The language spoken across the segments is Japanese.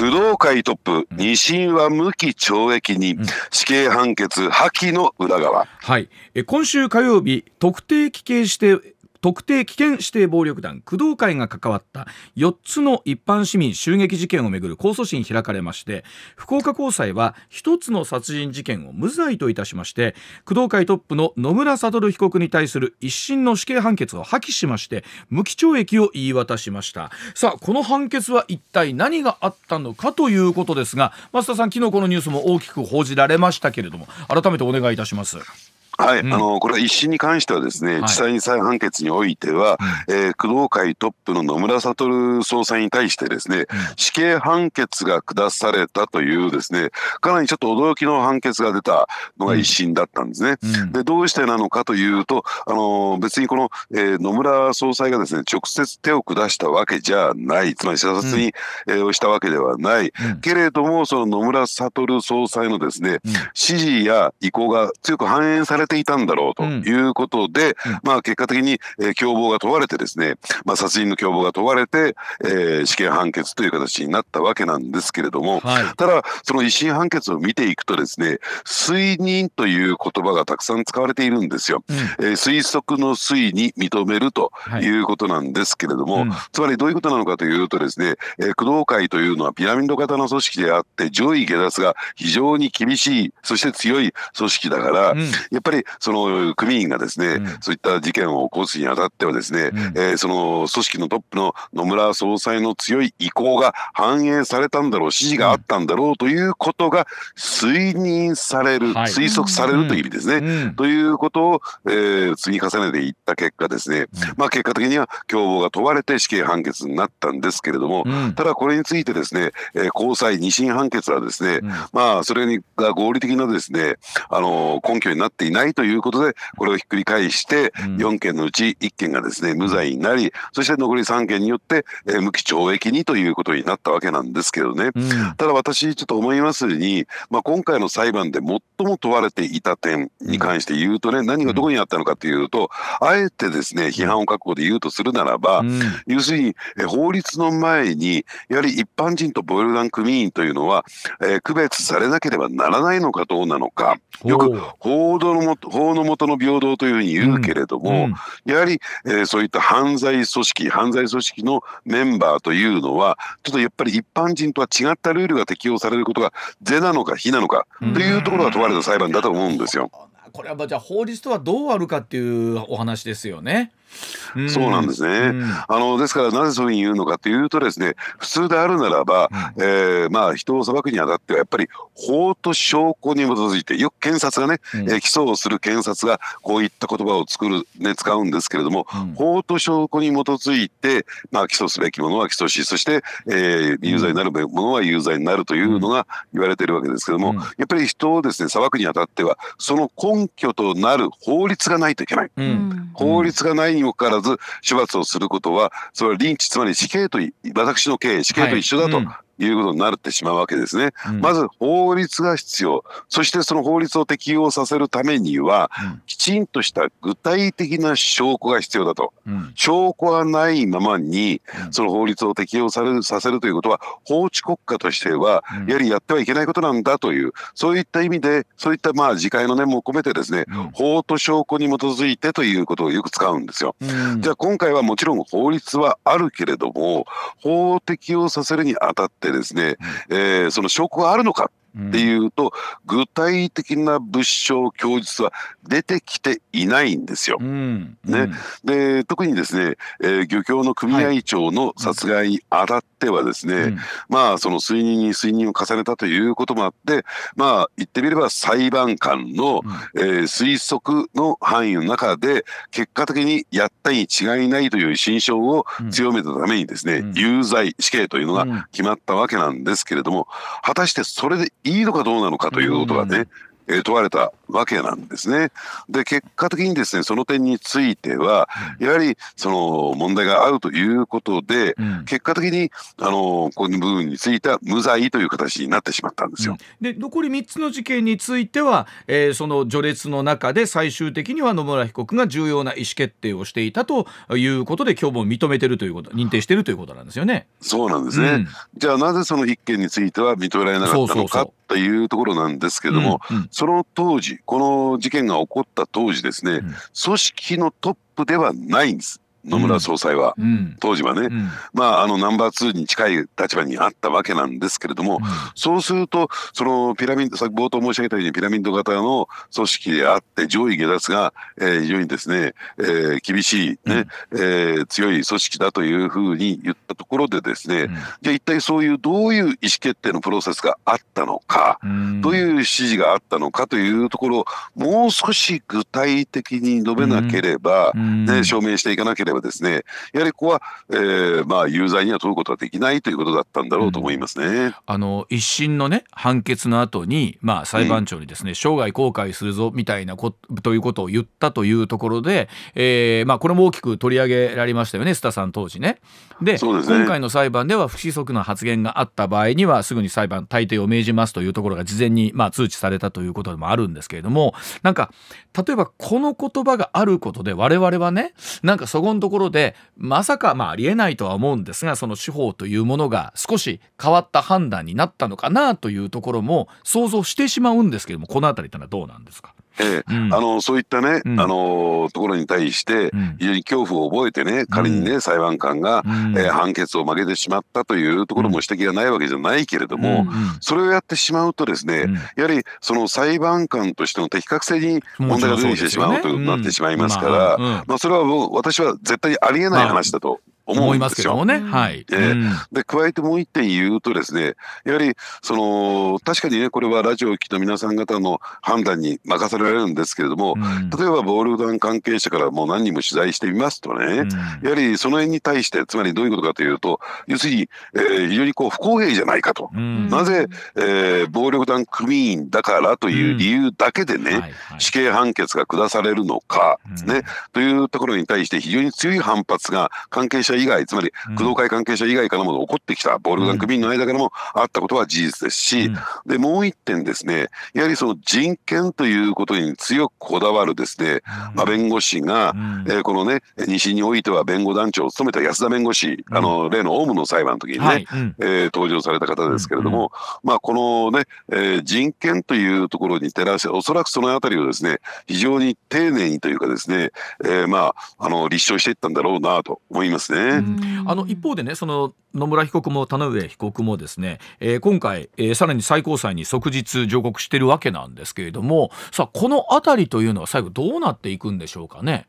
工藤会トップ、二審は無期懲役に、死刑判決破棄の裏側。はい。今週火曜日、特定危険指定特定危険指定暴力団工藤会が関わった4つの一般市民襲撃事件をめぐる控訴審開かれまして福岡高裁は1つの殺人事件を無罪といたしまして工藤会トップの野村悟被告に対する一審の死刑判決を破棄しまして無期懲役を言い渡しましたさあこの判決は一体何があったのかということですが増田さん昨日このニュースも大きく報じられましたけれども改めてお願いいたします。はい、うん、あのこれ、一審に関しては、ですね、地裁再判決においては、えー、工藤会トップの野村悟総裁に対して、ですね、うん、死刑判決が下されたという、ですねかなりちょっと驚きの判決が出たのが一審だったんですね。でどうしてなのかというと、あの別にこの、えー、野村総裁がですね直接手を下したわけじゃない、つまり射殺に、えー、したわけではない、けれども、その野村悟総裁のですね、指示や意向が強く反映されていたんだろうということで、うんうん、まあ結果的に、え共謀が問われてですね、まあ、殺人の共謀が問われて、えー、死刑判決という形になったわけなんですけれども、はい、ただその一審判決を見ていくとですね推認という言葉がたくさん使われているんですよ、うん、えー、推測の推に認めるということなんですけれども、はいうん、つまりどういうことなのかというとですね、えー、工藤会というのはピラミッド型の組織であって上位下脱が非常に厳しいそして強い組織だから、うん、やっぱりその組員がですね、うん、そういった事件を起こすにあたってはですね、うん、えー、その組織のトップの野村総裁の強い意向が反映されたんだろう、指示があったんだろうということが推認される、推測されるという意味ですね。ということを、えー、積み重ねていった結果ですね、まあ、結果的には共謀が問われて死刑判決になったんですけれども、ただこれについてですね、えー、高裁二審判決はですね、まあそれが合理的なですね、あの根拠になっていないないということで、これをひっくり返して、4件のうち1件がですね、無罪になり、そして残り3件によって、えー、無期懲役にということになったわけなんですけどね。ただ私、ちょっと思いますに、まあ、今回の裁判で最も問われていた点に関して言うとね、何がどこにあったのかというと、あえてですね、批判を覚悟で言うとするならば、要するに、えー、法律の前に、やはり一般人とボイル力ン組員というのは、えー、区別されなければならないのかどうなのか、よく報道の法の下の平等というふうに言うけれども、うんうん、やはり、えー、そういった犯罪組織犯罪組織のメンバーというのはちょっとやっぱり一般人とは違ったルールが適用されることが是なのか非なのかというところが問われた裁判だと思うんですよ。これはじゃあ法律とはどうあるかっていうお話ですよね。うん、そうなんですね、うん、あのですからなぜそういうふうに言うのかというとですね普通であるならば、うん、えー、まあ、人を裁くにあたってはやっぱり法と証拠に基づいてよく検察がね、うん、えー、起訴をする検察がこういった言葉を作る、ね、使うんですけれども、法と証拠に基づいて、まあ、起訴すべきものは起訴しそして、えー、有罪になるべきものは有罪になるというのが言われているわけですけれども、やっぱり人をですね裁くにあたってはその根根拠となる法律がないといけない、うん、法律がないにもかかわらず処罰をすることはそれは臨地つまり死刑と私の刑死刑と一緒だと、いうことになってしまうわけですね。うん、まず法律が必要、そしてその法律を適用させるためには、うん、きちんとした具体的な証拠が必要だと。うん、証拠がないままに、その法律を適用されるさせるということは、法治国家としては、やはりやってはいけないことなんだという、そういった意味で、そういったまあ自戒の念も込めてですね、法と証拠に基づいてということをよく使うんですよ。じゃあ今回はもちろん法律はあるけれども、法を適用させるにあたって、ですね、えー、その証拠があるのかっていうと、具体的な物証供述は出てきていないんですよ。うんうん、ね、で特にですね、えー、漁協の組合長の殺害にあたってはですね、はいうん、まあその推認に推認を重ねたということもあってまあ言ってみれば裁判官の、えー、推測の範囲の中で結果的にやったに違いないという心証を強めたためにですね、有罪死刑というのが決まったわけなんですけれども果たしてそれでいいのかどうなのかということがね、うん、問われたわけなんですね。で結果的にですねその点についてはやはりその問題があるということで、うん、結果的にあのこの部分については無罪という形になってしまったんですよ。うん、で残り3つの事件については、えー、その序列の中で最終的には野村被告が重要な意思決定をしていたということで今日も認めてるということ認定してるということなんですよね。そうなんですね、うん、じゃあなぜその1件については認められなかったのかというところなんですけども、うんうん、その当時この事件が起こった当時ですね、組織のトップではないんです。野村総裁は、うん、当時はね、うん、まあ、あのナンバー2に近い立場にあったわけなんですけれども、うん、そうすると、そのピラミッド、冒頭申し上げたようにピラミッド型の組織であって、上位下脱が、えー、非常にですね、えー、厳しいね、ねえー、強い組織だというふうに言ったところでですね、じゃあ一体そういうどういう意思決定のプロセスがあったのか、どういう指示があったのかというところを、もう少し具体的に述べなければ、ね、証明していかなければればですねやはりここは、えー、まあ有罪には問うことはできないということだったんだろうと思いますね、うん、あの一審のね判決の後にまあ裁判長にですね、うん、生涯後悔するぞみたいなこということを言ったというところで、えー、まあこれも大きく取り上げられましたよね須田さん当時ね。で、ね、今回の裁判では不規則な発言があった場合にはすぐに裁判大抵を命じますというところが事前にまあ通知されたということでもあるんですけれどもなんか例えばこの言葉があることで我々はねなんかそこところでまさかまあありえないとは思うんですがその司法というものが少し変わった判断になったのかなというところも想像してしまうんですけどもこの辺りというのはどうなんですかええ、うん、あのそういったね、うん、あのところに対して非常に恐怖を覚えてね、うん、仮にね裁判官が、うん、えー、判決を負けてしまったというところも指摘がないわけじゃないけれども、それをやってしまうとですね、やはりその裁判官としての的確性に問題が出ててしまうということになってしまいますから、まそれは私は絶対ありえない話だと思いますけどもね。はい、えー、で加えてもう一点言うとですねやはりその確かにねこれはラジオを聴の皆さん方の判断に任されるんですけれども、うん、例えば暴力団関係者からもう何人も取材してみますとね、うん、やはりその辺に対してつまりどういうことかというと要するに、えー、非常にこう不公平じゃないかと、うん、なぜ、えー、暴力団組員だからという理由だけでね、はいはい、死刑判決が下されるのかね、というところに対して非常に強い反発が関係者以外、つまり工藤会関係者以外からも起こってきた、暴力団組員の間からもあったことは事実ですし、でもう一点ですね、やはりその人権ということに強くこだわるですね、まあ、弁護士が、えこのね、西においては弁護団長を務めた安田弁護士、あの例のオウムの裁判の時にね、え登場された方ですけれども、まあ、このね、え人権というところに照らして、おそらくそのあたりをですね、非常に丁寧にというかですね、えまあ、あの立証していったんだろうなと思いますね。あの一方でねその野村被告も田上被告もですね、えー、今回、えー、さらに最高裁に即日上告しているわけなんですけれどもさあこの辺りというのは最後どうなっていくんでしょうかね。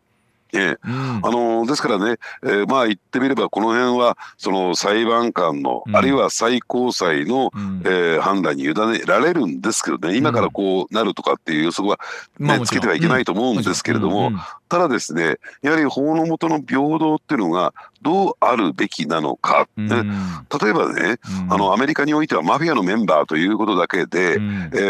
ええ、うん、あのですからね、えー、まあ言ってみればこの辺はその裁判官の、うん、あるいは最高裁の、うん、えー、判断に委ねられるんですけどね今からこうなるとかっていう予測はね、まあ、つけてはいけないと思うんですけれども、ただですねやはり法の下の平等っていうのがどうあるべきなのか、うん、例えばね、あのアメリカにおいてはマフィアのメンバーということだけで、え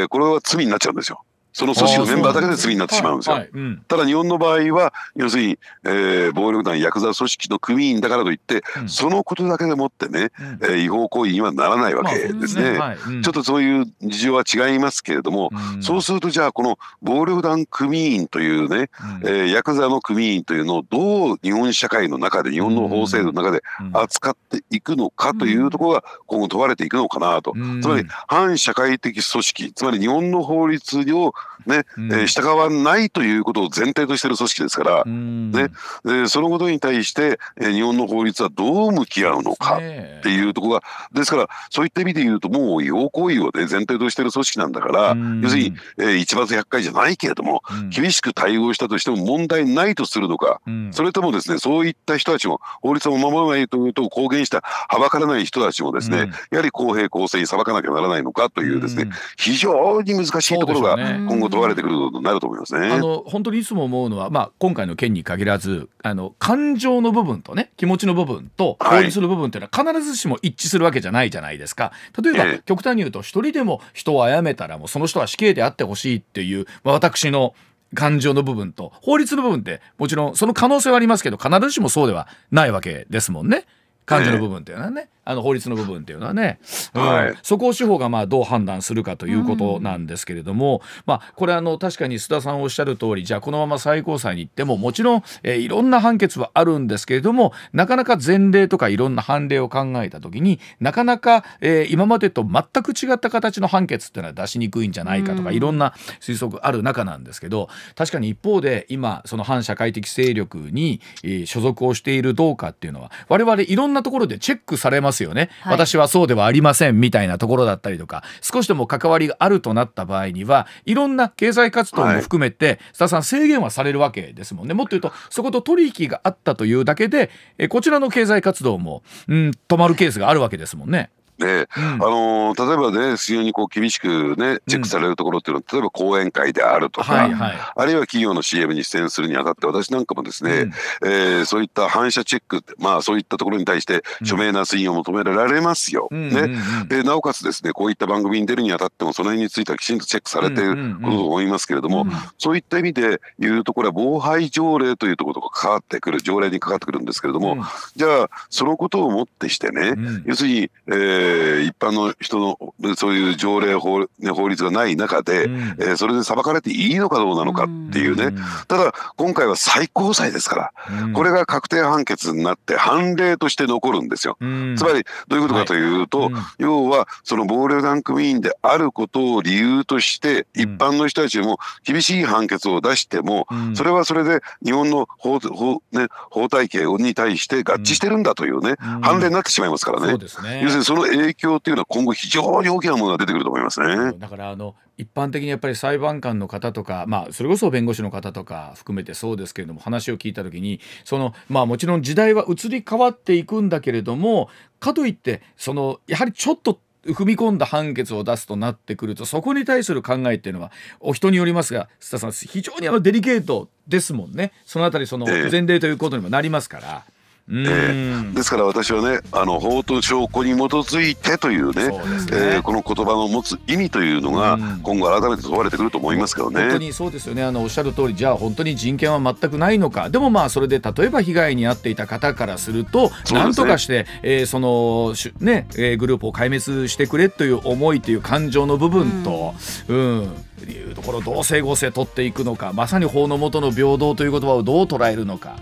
ー、これは罪になっちゃうんですよ。その組織のメンバーだけで罪になってしまうんですよ。はいはいうん、ただ日本の場合は要するに、えー、暴力団ヤクザ組織の組員だからといって、うん、そのことだけでもってね、うん、えー、違法行為にはならないわけですねまあすねはい、ちょっとそういう事情は違いますけれども、そうするとじゃあこの暴力団組員というね、えー、ヤクザの組員というのをどう日本社会の中で日本の法制度の中で扱っていくのかというところが今後問われていくのかなと、つまり反社会的組織つまり日本の法律をね、うん、従わないということを前提としている組織ですから、うん、ね、でそのことに対して日本の法律はどう向き合うのかっていうところが、ですからそういった意味で言うともう要行為を、ね、前提としている組織なんだから、うん、要するに、えー、一罰100回じゃないけれども、厳しく対応したとしても問題ないとするのか、それともですねそういった人たちも法律を守らないというと公言したはばからない人たちもですね、やはり公平公正に裁かなきゃならないのかというですね、非常に難しいところが、今後問われてくるとなると思いますね。あの本当にいつも思うのは、まあ、今回の件に限らずあの感情の部分とね気持ちの部分と法律の部分っていうのは必ずしも一致するわけじゃないじゃないですか。例えば、ええ、極端に言うと一人でも人を殺めたらもうその人は死刑であってほしいっていう、まあ、私の感情の部分と法律の部分ってもちろんその可能性はありますけど必ずしもそうではないわけですもんね。患者の部分っていうのはね、あの法律の部分っていうのはね、はい、そこを司法がまあどう判断するかということなんですけれども、うん、まあ、これあの確かに須田さんおっしゃる通りじゃあこのまま最高裁に行ってももちろん、えー、いろんな判決はあるんですけれどもなかなか前例とかいろんな判例を考えた時になかなか、えー、今までと全く違った形の判決っていうのは出しにくいんじゃないかとか、うん、いろんな推測ある中なんですけど確かに一方で今その反社会的勢力に、えー、所属をしているどうかっていうのは我々いろんなんなところでチェックされますよね、はい、私はそうではありませんみたいなところだったりとか少しでも関わりがあるとなった場合にはいろんな経済活動も含めて、はい、ッ田さん制限はされるわけですもんねもっと言うとそこと取引があったというだけでえこちらの経済活動も、うん、止まるケースがあるわけですもんね。で、うん、あの例えばね非常にこう厳しくねチェックされるところっていうのは、例えば講演会であるとか、はいはい、あるいは企業の CM に出演するにあたって私なんかもですね、うん、えー、そういった反射チェックまあそういったところに対して署名な推移を求められますよ。うん、ね、でなおかつですねこういった番組に出るにあたってもその辺についてはきちんとチェックされていることと思いますけれども、そういった意味で言うとこれは防犯条例というところが関わってくる条例に関わってくるんですけれども、じゃあそのことをもってしてね、要するに、えーー、一般の人のそういう条例法法律がない中で、うん、えー、それで裁かれていいのかどうなのかっていうね、うん、ただ今回は最高裁ですから、うん、これが確定判決になって判例として残るんですよ、うん、つまりどういうことかというと、はい、要はその暴力団組員であることを理由として一般の人たちも厳しい判決を出しても、それはそれで日本の法法,、ね、法体系に対して合致してるんだというね、判例になってしまいますからね。ね要するにその影響っていうのは今後非常に大きなものが出てくると思いますね。だからあの一般的にやっぱり裁判官の方とか、まあ、それこそ弁護士の方とか含めてそうですけれども話を聞いた時にその、まあ、もちろん時代は移り変わっていくんだけれどもかといってそのやはりちょっと踏み込んだ判決を出すとなってくるとそこに対する考えっていうのはお人によりますが須田さん非常にあのデリケートですもんねそのあたりその前例ということにもなりますから。えーえー、ですから私はねあの法と証拠に基づいてというねう、ね、えー、この言葉の持つ意味というのが今後改めて問われてくると思いますけどね。本当にそうですよねあのおっしゃる通りじゃあ本当に人権は全くないのかでもまあそれで例えば被害に遭っていた方からするとなん、とかして、えー、そのね、えグループを壊滅してくれという思いという感情の部分と、うん、うん、いうところ同性合成取っていくのかまさに法の下の平等という言葉をどう捉えるのか。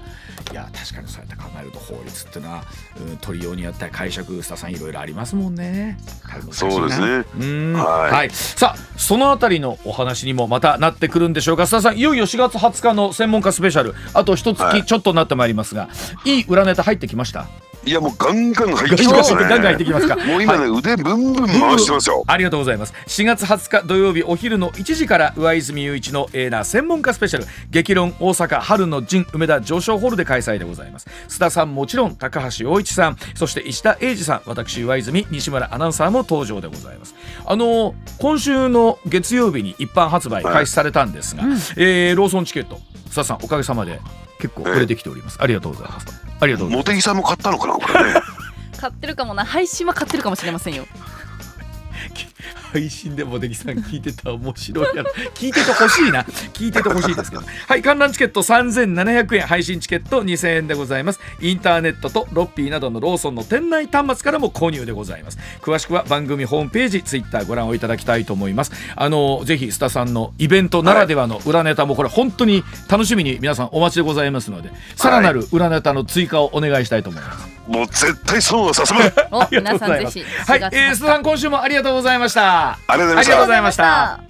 いや確かにそうやって考えると法律っていうのは、うん、取りようによって解釈スタさんいろいろありますもんね。そうですね。はい、はい、さあそのあたりのお話にもまたなってくるんでしょうか。スタさんいよいよ4月20日の専門家スペシャルあと一月ちょっとなってまいりますが、はい、いい裏ネタ入ってきました。いやもうガンガン入ってきます、ね、ガンガン入ってきますか。もう今ね、はい、腕ブンブン回してますよ。ありがとうございます。4月20日土曜日お昼の1時から上泉雄一のエーナー専門家スペシャル激論大阪春の陣梅田上昇ホールで開催。開催でございます須田さんもちろん高橋陽一さんそして石田英二さん私岩泉西村アナウンサーも登場でございますあのー、今週の月曜日に一般発売開始されたんですが、はい、えー、ローソンチケット須田さんおかげさまで結構売れてきておりますありがとうございますありがとうございます茂木さんも買ったのかなこれね 買ってるかもな配信は買ってるかもしれませんよ配信でもできさん聞いてた面白いやろ聞いててほしいな聞いててほしいですけど はい観覧チケット3700円配信チケット2000円でございますインターネットとロッピーなどのローソンの店内端末からも購入でございます詳しくは番組ホームページツイッターご覧をいただきたいと思いますあのぜひスタさんのイベントならではの裏ネタもこれ本当に楽しみに皆さんお待ちでございますのでさらなる裏ネタの追加をお願いしたいと思います、もう絶対そうはさせまい皆さんぜひはい、えー、須田さん今週もありがとうございましたありがとうございました